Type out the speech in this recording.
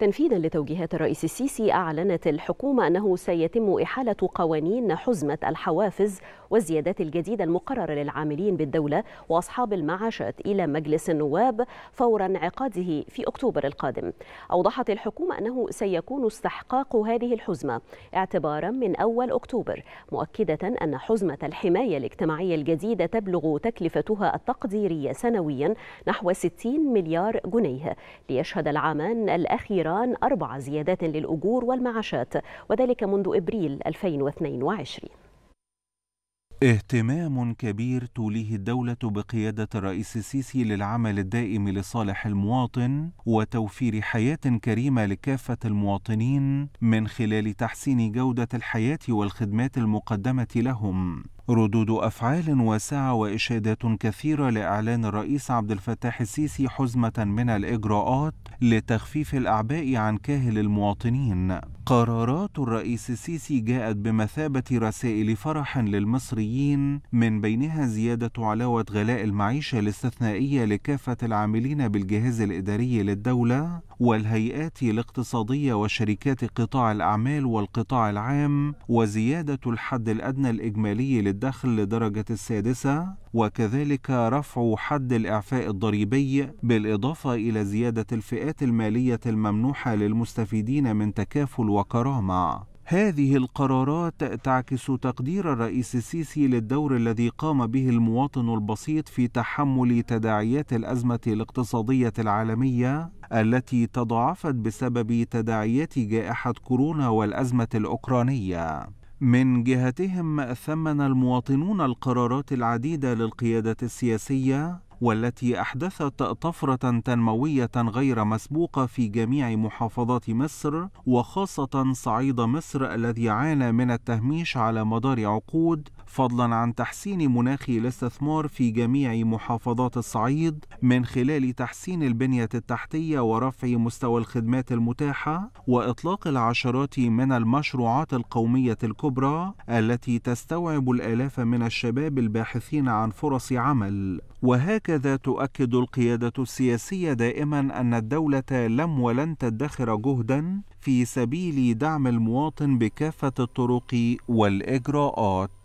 تنفيذا لتوجيهات الرئيس السيسي أعلنت الحكومة أنه سيتم إحالة قوانين حزمة الحوافز والزيادات الجديدة المقررة للعاملين بالدولة وأصحاب المعاشات إلى مجلس النواب فور انعقاده في أكتوبر القادم أوضحت الحكومة أنه سيكون استحقاق هذه الحزمة اعتبارا من أول أكتوبر مؤكدة أن حزمة الحماية الاجتماعية الجديدة تبلغ تكلفتها التقديرية سنويا نحو 60 مليار جنيه ليشهد العامان الأخيرة الطيران أربع زيادات للأجور والمعاشات وذلك منذ إبريل 2022 اهتمام كبير توليه الدولة بقيادة الرئيس السيسي للعمل الدائم لصالح المواطن وتوفير حياة كريمة لكافة المواطنين من خلال تحسين جودة الحياة والخدمات المقدمة لهم، ردود أفعال واسعة وإشادات كثيرة لإعلان الرئيس عبد الفتاح السيسي حزمة من الإجراءات لتخفيف الأعباء عن كاهل المواطنين قرارات الرئيس السيسي جاءت بمثابة رسائل فرح للمصريين من بينها زيادة علاوة غلاء المعيشة الاستثنائية لكافة العاملين بالجهاز الإداري للدولة والهيئات الاقتصادية وشركات قطاع الأعمال والقطاع العام وزيادة الحد الأدنى الإجمالي للدخل لدرجة السادسة وكذلك رفع حد الإعفاء الضريبي بالإضافة إلى زيادة الفئات المالية الممنوحة للمستفيدين من تكافل وكرامه هذه القرارات تعكس تقدير الرئيس السيسي للدور الذي قام به المواطن البسيط في تحمل تداعيات الازمه الاقتصاديه العالميه التي تضاعفت بسبب تداعيات جائحه كورونا والازمه الاوكرانيه من جهتهم ثمن المواطنون القرارات العديده للقياده السياسيه والتي أحدثت طفرة تنموية غير مسبوقة في جميع محافظات مصر وخاصة صعيد مصر الذي عانى من التهميش على مدار عقود فضلا عن تحسين مناخ الاستثمار في جميع محافظات الصعيد من خلال تحسين البنية التحتية ورفع مستوى الخدمات المتاحة وإطلاق العشرات من المشروعات القومية الكبرى التي تستوعب الآلاف من الشباب الباحثين عن فرص عمل وهكذا هكذا تؤكد القيادة السياسية دائما أن الدولة لم ولن تدخر جهدا في سبيل دعم المواطن بكافة الطرق والإجراءات